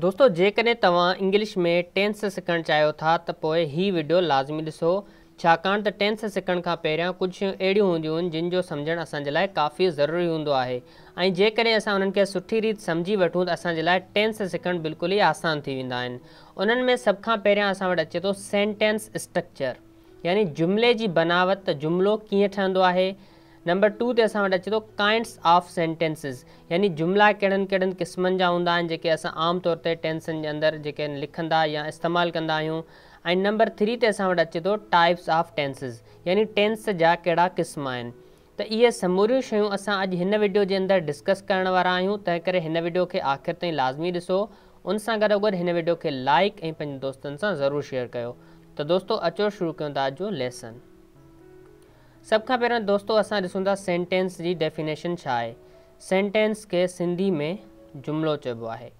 दोस्तों जेकॾहिं तव्हां इंग्लिश में टेंस सिखणु चाहियो था त पोइ हीउ वीडियो लाज़मी ॾिसो छाकाणि त टेंस सिखण खां पहिरियां कुझु शयूं अहिड़ियूं हूंदियूं आहिनि जिन जो सम्झणु असांजे लाइ काफ़ी ज़रूरी हूंदो आहे ऐं जेकॾहिं असां उन्हनि खे सुठी रीति सम्झी वठूं त असांजे लाइ टेंस सिखणु बिल्कुलु ई आसान थी वेंदा आहिनि उन्हनि में सभ खां पहिरियां असां वटि अचे थो सेंटेंस स्ट्रक्चर यानी जुमिले जी बनावट जुमिलो कीअं ठहंदो आहे नंबर टू ते असां अचे थो काइंड्स ऑफ सेंटेंसिस यानी जुमला कड़न कड़न किस्म जा हूंदा आहिनि जेके असां आमतौर टेंसन के अंदर जेके लिखंदा या इस्तेमालु कंदा नंबर थ्री से असां वटि अचे थो टाइप्स ऑफ टेंसिस यानी टेंस जा कड़ा क़िस्म तो ये समूर समूरियूं अस असां अॼु हिन वीडियो जे अंदरि डिस्कस करण वारा वीडियो के आख़िर ताईं लाज़मी ॾिसो उन सां गॾोगॾु वीडियो के लाइक ऐं पंहिंजे दोस्तनि शेयर कर त दोस्तो अचो शुरू क्यों था जो लेसन सब का पैर दोस्तों असां ॾिसूं सेंटेंस की डेफिनेशन सेंटेंस के सिंधी में जुमलो चबो है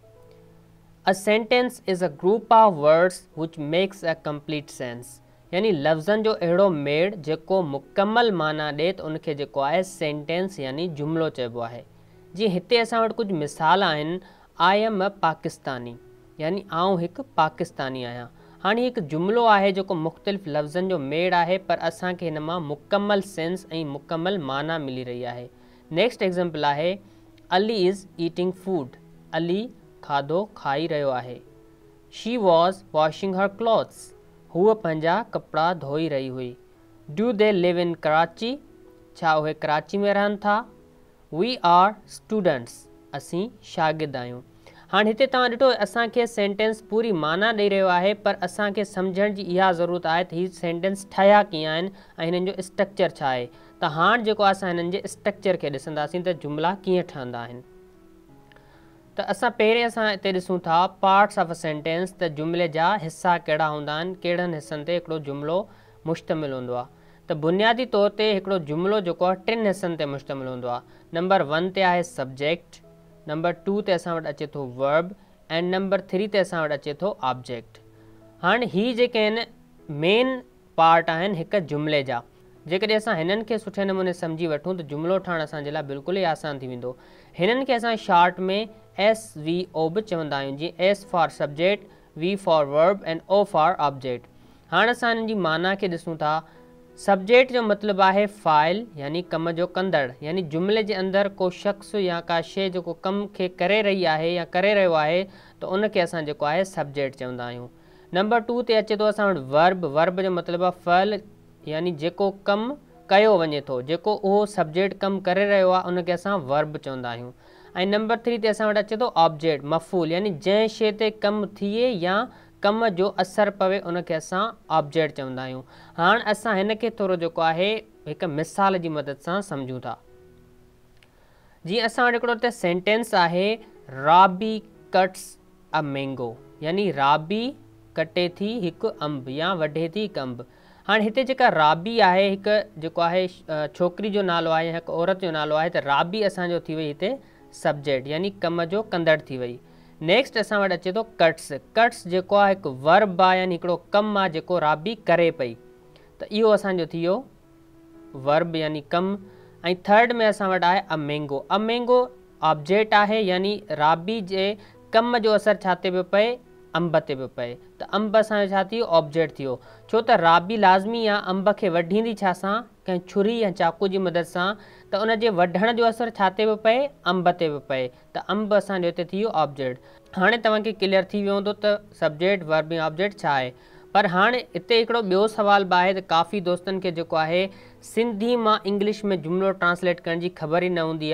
a sentence is a group of words which makes a complete sense यानी लफ्जन जो अड़ो मेड़ जो मुकम्मल माना ॾिए तो उनखे जेको आहे सेंटेंस यानी जुमिलो चबो है जी हिते असां कुछ मिसाल आहिनि आई एम अ पाकिस्तानी यानी आउं एक पाकिस्तानी आहियां हाणे हिकु जुमिलो आहे जेको मुख़्तलिफ़ लफ़्ज़नि जो मेड़ आहे पर असांखे हिन मां मुकमल सेंस ऐं मुकमल माना मिली रही आहे नेक्स्ट एग्ज़ाम्पल आहे Ali is eating food Ali खाधो खाई रहियो आहे she was washing her clothes हूअ पंहिंजा कपिड़ा धोई रही हुई do they live in Karachi छा उहे कराची में रहनि था वी आर स्टूडेंट्स असीं शागिर्दु आहियूं हाणे हिते तव्हां ॾिठो असांखे सेंटेंस पूरी माना ॾेई रहियो आहे पर असांखे समुझण जी इहा ज़रूरत आहे त हीअ सेंटेंस ठहिया कीअं आहिनि ऐं हिननि जो स्ट्रक्चर छा आहे त हाणे जेको असां हिननि जे स्ट्रक्चर खे ॾिसंदासीं त जुमिला कीअं ठहंदा त असां पहिरें असां हिते ॾिसूं था पार्ट्स ऑफ अ सेंटेंस त जुमिले जा हिसा कहिड़ा हूंदा आहिनि कहिड़नि हिसनि ते हिकिड़ो जुमिलो मुश्तमिल हूंदो आहे त बुनियादी तौर ते हिकिड़ो जुमिलो जेको आहे टिनि हिसनि ते मुश्तमिल हूंदो आहे नंबर वन ते आहे सब्जेक्ट नंबर टू ते असां वटि अचे थो वर्ब ऐंड्ड्ड नंबर थ्री ते असां वटि अचे थो ऑब्जेक्ट हाणे ही जेके आहिनि मेन पार्ट आहिनि हिकु जुमिले जा जेकॾहिं असां हिननि खे सुठे नमूने सम्झी वठूं त जुमिलो ठहण असांजे लाइ बिल्कुलु ई आसान थी वेंदो हिननि खे असां शॉट में एस वी ओ बि चवंदा आहियूं जीअं S for subject V for verb and O for object हाणे असां हिननि जी माना खे ॾिसूं था सब्जेक्ट जो मतिलबु आहे फाइल यानी कम जो कंदड़ यानी जुमिले जे अंदरि को शख़्स या का शइ जेको कम खे करे रही आहे या करे रहियो आहे त उन खे असां जेको आहे सब्जेक्ट चवंदा आहियूं नंबर टू ते अचे थो असां वटि वर्ब वर्ब जो मतिलबु आहे फल यानी जेको कमु कयो वञे थो जेको उहो सब्जेक्ट कमु करे रहियो आहे उनखे असां वर्ब चवंदा आहियूं ऐं नंबर थ्री ते असां वटि अचे थो ऑब्जेक्ट मफ़ूल यानी जंहिं शइ ते कमु थिए या कम जो असर पवे उन खे ऑब्जेक्ट चवंदा आहियूं हाणे असां हिन खे थोरो जेको आहे मिसाल की मदद से समझू था जी असो सेंटेंस है राबी कट्स अ मैंगो यानि राबी कटे थी एक अंब या वढे थी एक अंब हाँ इतने जो राबी है एक जो है छोकरी जो नालो है औरत जो नालो है तो राबी असो थी वई हिते सब्जेक्ट यानी कम जो कंदड़ु थी वई नेक्स्ट असां वटि अचे थो कट्स कट्स जेको आहे हिकु वर्ब आहे यानी हिकिड़ो कमु आहे जेको राबी करे पई त इहो असांजो थी वियो वर्ब यानी कमु ऐं थर्ड में असां वटि आहे अमेंगो अमेंगो ऑब्जेक्ट आहे यानी राबी जे कम जो असरु छातो पियो पए अंब ते बि पए त अंब असांजो छा थी वियो ऑब्जेक्ट थी वियो छो त राबी लाज़मी आहे अंब खे वढींदी छा सां कंहिं छुरी या चाकू जी मदद सां त उनजे वढण जो असरु छा ते बि पए अम्ब ते बि पए त अम्ब असांजो हिते थी वियो ऑब्जेक्ट हाणे तव्हांखे क्लियर थी वियो हूंदो त सब्जेक्ट वर्ब ऑब्जेक्ट छा आहे पर हाणे हिते हिकिड़ो ॿियो सुवाल बि आहे त काफ़ी दोस्तनि खे जेको आहे सिंधी मां इंग्लिश में जुमिलो ट्रांसलेट करण ख़बर ई न हूंदी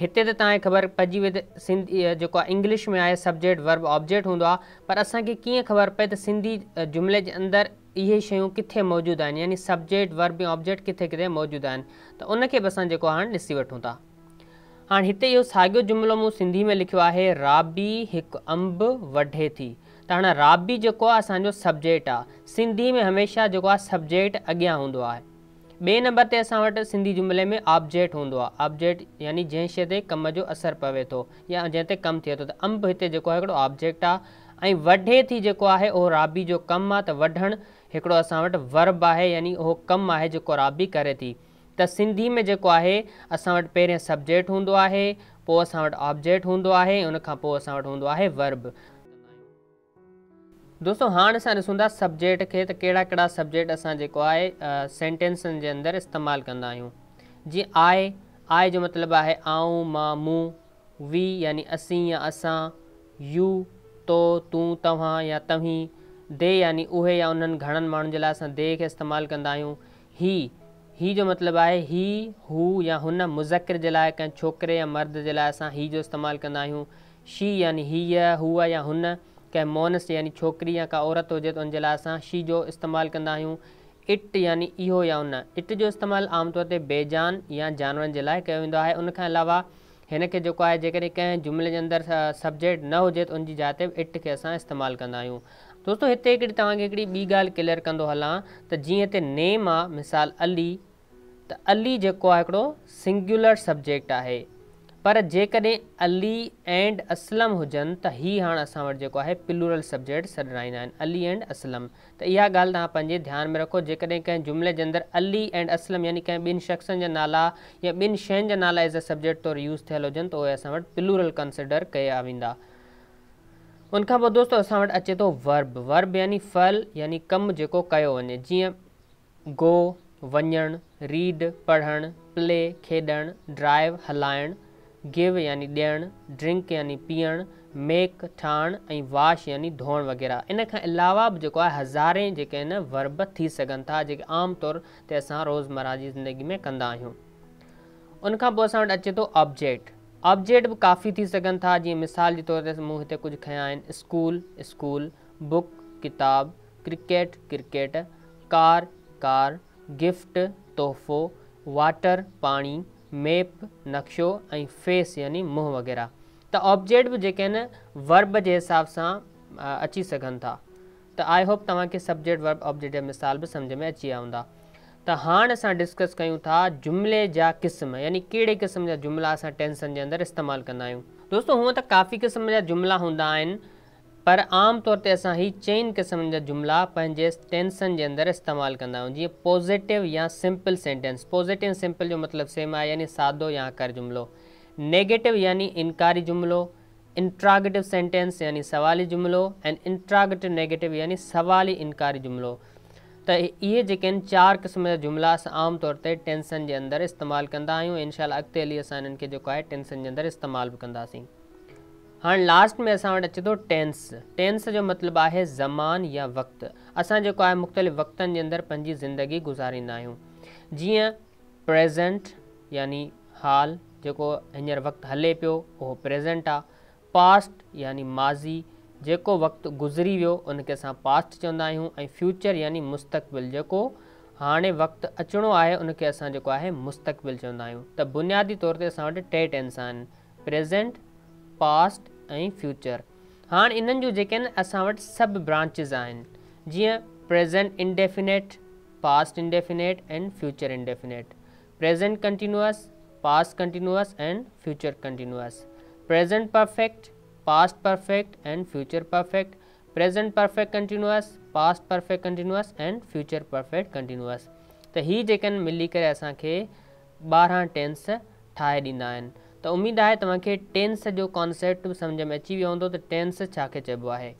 हिते त तव्हांखे ख़बर पइजी वई त सिंधी जेको आहे इंग्लिश में आहे सब्जेक्ट वर्ब ऑब्जेक्ट हूंदो आहे पर असांखे कीअं ख़बर पए त सिंधी जुमिले जे अंदरि इहे शयूं किथे मौजूदु आहिनि यानी सब्जेक्ट वर्ब या ऑब्जेक्ट किथे किथे मौजूदु आहिनि त उनखे बि असां जेको आहे हाणे ॾिसी वठूं था हाणे हिते इहो साॻियो जुमिलो मूं सिंधी में लिखियो आहे राबी हिकु अंब वढे थी त हाणे राबी जेको आहे असांजो सब्जेक्ट आहे सिंधी में हमेशह जेको आहे सब्जेक्ट अॻियां हूंदो आहे ॿिए नंबर ते असां वटि सिंधी जुमिले में ऑब्जेक्ट हूंदो आहे ऑब्जेक्ट यानी जंहिं शइ ते कम जो असरु पवे थो या जंहिं ते कमु थिए थो त अंबु हिते जेको आहे ऑब्जेक्ट आहे ऐं वढे थी जेको आहे उहो राबी जो कमु आहे त वढणु हिकिड़ो असां वटि वर्ब आहे यानी उहो कमु आहे जेको राबी करे थी त सिंधी में जेको आहे असां वटि पहिरियों सबजेक्ट हूंदो आहे पोइ असां वटि हूंदो आहे उनखां पोइ असां वटि हूंदो आहे वर्ब दोस्तों हाँ असां ॾिसूं था सब्जेक्ट के त कड़ा कहिड़ा सब्जेक्ट असो है सेंटेंस के अंदर इस्तेमाल इस्तेमालु जी आए आए जो मतलब है आऊँ मा मू वी यानी असी या असा यू तो तू तव या तवी दे यानी उ या उन्हनि घणनि मान जे लाइ दे के इस्तेमाल कंदा ही ही जो मतलब है ही हु या उन मुजक्र जे कें छोकरे या मर्द के लिए अस हीअ जो इस्तेमाल कंदा शी यानी हीअ हू हूअ या हुन कंहिं मोनस यानी छोकिरी या का औरत हुजे त उनजे लाइ असां शी जो इस्तेमालु कंदा आहियूं इट यानि इहो या उन इट जो इस्तेमालु आमतौर ते बेजान या जानवरनि जे लाइ कयो वेंदो आहे उनखां अलावा हिन जेको आहे जेकॾहिं कंहिं जुमिले जे अंदरि सब्जेक्ट न हुजे त उनजी जाते इट खे असां इस्तेमालु कंदा आहियूं दोस्तो हिते हिकिड़ी तव्हांखे हिकिड़ी ॿी ॻाल्हि क्लिअर कंदो हलां त जीअं हिते नेम आहे मिसाल अली त अली जेको आहे हिकिड़ो सिंग्युलर सब्जेक्ट आहे पर जेकॾहिं अली एंड असलम हुजनि तो ही हाणे असां वटि प्लूरल सब्जेक्ट सॾाईंदा आहिनि अली एंड असलम तो यह ॻाल्हि तव्हां ध्यान में रखो जेकॾहिं कंहिं जुमिले जे अंदरि अली एंड असलम यानी कें ॿिनि शख्स ज नाला या बिन शयुनि जा नाला एज़ अ सब्जेक्ट तौरु यूज़ थियल हुजनि तो उहे असां प्लूरल कंसिडर कया वेंदा उनखां पोइ दोस्तो असां अचे तो वर्ब वर्ब यानी फल यानी कम जो कयो वञे जीअं गो वञणु रीड पढ़णु प्ले खेॾणु ड्राइव हलाइणु गिव यानी ॾियणु ड्रिंक यानी पीण मेक ठाण ऐं वाश यानी धोअणु वग़ैरह इन खां अलावा बि जेको आहे हज़ारें जेके आहिनि वर्ब थी सघनि था जेके आमतौर ते असां रोज़मर्रा जी ज़िंदगी में कंदा आहियूं उनखां पोइ अचे तो ऑब्जेक्ट ऑब्जेक्ट भी काफ़ी थी सघनि था जीअं मिसाल के तौर ते मूं हिते स्कूल स्कूल बुक किताब cricket cricket car car gift तोहफ़ो वाटर पानी मेप नक्शो फेस यानी मुंह वग़ैरह तो ऑब्जेक्ट भी जेके वर्ब के हिसाब से अची सकन था तो आई होप तक सब्जेक्ट वर्ब ऑब्जेक्ट जा मिसाल भी समझ में अची विया तो हाँ अस डिस्कस क्यों था जुमले जा क़िस्म यानी कड़े क़िस्म जुमला अस टेंसन के अंदर इस्तेमाल क्यों दोस्तों दोस्तो तो काफ़ी क़िस्म जुमला जुमिला हूंदा पर आम तौर असां ही चइनि क़िस्मनि जा जुमिला टेंसन के अंदर इस्तेमालु कंदा आहियूं पॉज़िटिव या सिंपल सेंटेंस पॉज़िटिव सिंपल जो मतलब सेम आहे यानी सादो या आकार जुमिलो नेगेटिव यानी इनकारी जुमिलो इंट्रागेटिव सेंटेंस यानी सवाली जुमिलो ऐं इंट्रागेटिव नेगेटिव यानी सवाली इनकारी जुमिलो त इहे जेके आहिनि चारि क़िस्म जा जुमिला असां आमतौर ते टेंसन के अंदर इस्तेमाल कंदा आहियूं इनशा अॻिते हली असां हिननि टेंसन जे अंदरि इस्तेमालु बि कंदासीं हाणे लास्ट में असां वटि अचे थो टेंस टेंस जो मतिलबु आहे ज़मान या वक़्तु असां जेको आहे मुख़्तलिफ़ वक़्तनि जे अंदरु पंहिंजी ज़िंदगी गुज़ारींदा आहियूं जीअं प्रज़ेंट यानी हाल जेको हींअर वक़्तु हले पियो उहो प्रेज़ेंट आहे पास्ट यानी माज़ी जेको वक़्तु गुज़री वियो उनखे असां पास्ट चवंदा आहियूं ऐं फ्यूचर यानी मुस्तक़बिल जेको हाणे वक़्ति अचिणो आहे उनखे असां जेको आहे मुस्तक़बिल चवंदा आहियूं त बुनियादी तौर ते असां वटि टे टेंस आहिनि प्रेसेंट पास्ट फ्यूचर हाँ इन जो जेके सब असां वटि सभु ब्रांचिस आहिनि जीअं present indefinite past indefinite and future indefinite present continuous past continuous and future continuous present perfect past perfect and future perfect present perfect continuous past perfect continuous and future perfect continuous त ही जेके मिली कर असांखे ॿारहं tense ठाहे ॾींदा त उमेदु आहे तव्हांखे टेंस जो कॉन्सेप्ट सम्झि में अची वियो हूंदो त टेंथ छाखे चइबो आहे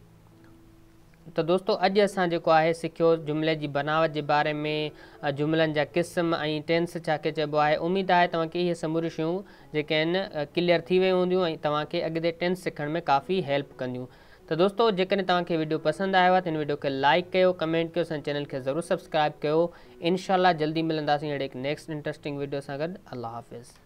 त दोस्तो अॼु असां जेको आहे सिखियो जुमिले जी बनावट जे बारे में जुमिलनि जा क़िस्म ऐं टेंथ छाखे चइबो आहे उमेदु आहे तव्हांखे इहे समूरियूं शयूं जेके आहिनि क्लीअर थी वियूं हूंदियूं ऐं तव्हांखे अॻिते सिखण में काफ़ी हेल्प कंदियूं त दोस्तो जेकॾहिं तव्हांखे वीडियो पसंदि आयो आहे त हिन वीडियो खे लाइक कयो कमेंट कयो असांजे चैनल खे ज़रूरु सब्सक्राइब कयो इनशाला जल्दी मिलंदासीं अहिड़े हिकु नेक्स्ट इंट्रस्टिंग वीडियो सां गॾु अलाह हाफ़िज़